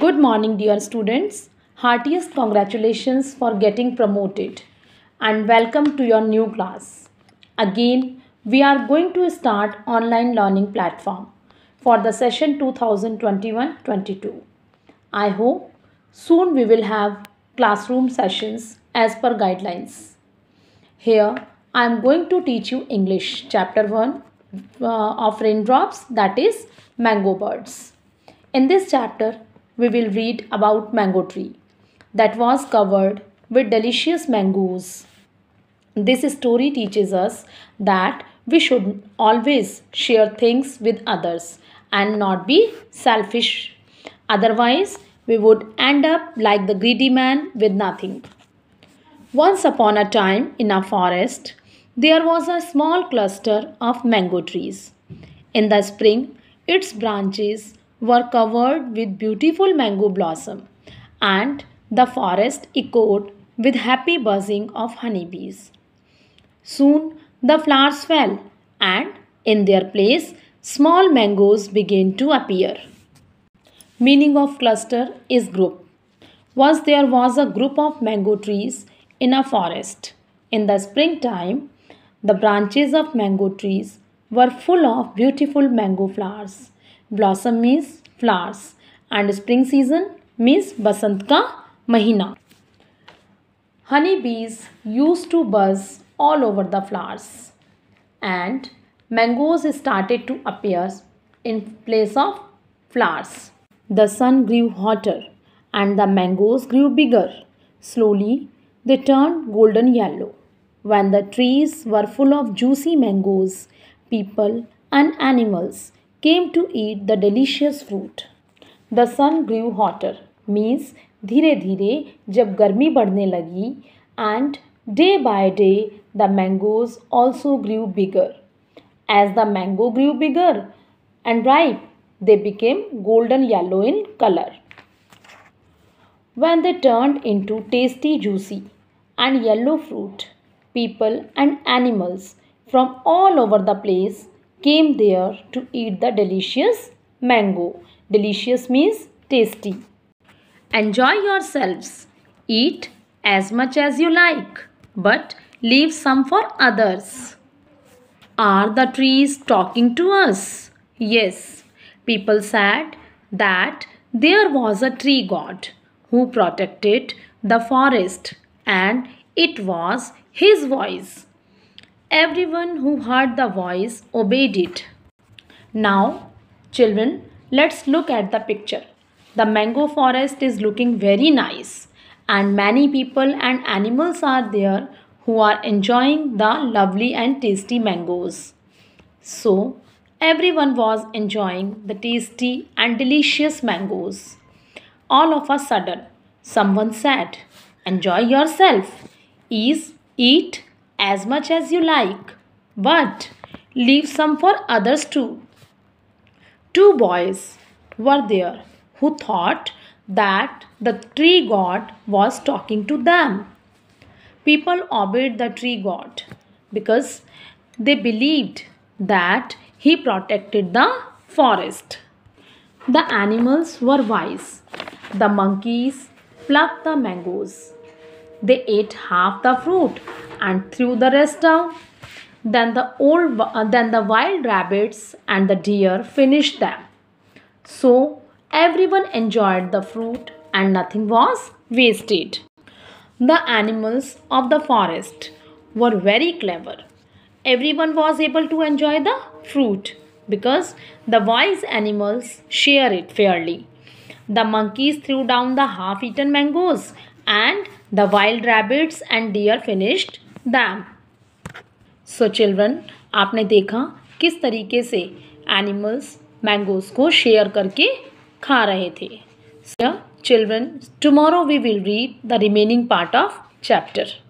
Good morning dear students. Heartiest congratulations for getting promoted and welcome to your new class. Again, we are going to start online learning platform for the session 2021-22. I hope soon we will have classroom sessions as per guidelines. Here, I am going to teach you English chapter 1 uh, of raindrops that is mango birds. In this chapter, we will read about mango tree that was covered with delicious mangoes. This story teaches us that we should always share things with others and not be selfish. Otherwise, we would end up like the greedy man with nothing. Once upon a time in a forest, there was a small cluster of mango trees. In the spring, its branches were covered with beautiful mango blossom and the forest echoed with happy buzzing of honeybees. Soon the flowers fell and in their place small mangoes began to appear. Meaning of cluster is group. Once there was a group of mango trees in a forest. In the springtime, the branches of mango trees were full of beautiful mango flowers blossom means flowers and spring season means basant ka mahina honey bees used to buzz all over the flowers and mangoes started to appear in place of flowers the sun grew hotter and the mangoes grew bigger slowly they turned golden yellow when the trees were full of juicy mangoes people and animals came to eat the delicious fruit. The sun grew hotter, means धीरे धीरे जब गर्मी बढ़ने लगी and day by day the mangoes also grew bigger. As the mango grew bigger and ripe, they became golden yellow in color. When they turned into tasty, juicy and yellow fruit, people and animals from all over the place came there to eat the delicious mango. Delicious means tasty. Enjoy yourselves. Eat as much as you like, but leave some for others. Are the trees talking to us? Yes. People said that there was a tree god who protected the forest and it was his voice Everyone who heard the voice obeyed it. Now, children, let's look at the picture. The mango forest is looking very nice and many people and animals are there who are enjoying the lovely and tasty mangoes. So, everyone was enjoying the tasty and delicious mangoes. All of a sudden, someone said, Enjoy yourself. Ease, eat, as much as you like, but leave some for others too. Two boys were there who thought that the tree god was talking to them. People obeyed the tree god because they believed that he protected the forest. The animals were wise. The monkeys plucked the mangoes. They ate half the fruit and threw the rest down. Then the old uh, then the wild rabbits and the deer finished them. So everyone enjoyed the fruit and nothing was wasted. The animals of the forest were very clever. Everyone was able to enjoy the fruit because the wise animals share it fairly. The monkeys threw down the half eaten mangoes and the wild rabbits and deer finished them so children आपने देखा किस तरीके से animals mangoes को share करके खा रहे थे children tomorrow we will read the remaining part of chapter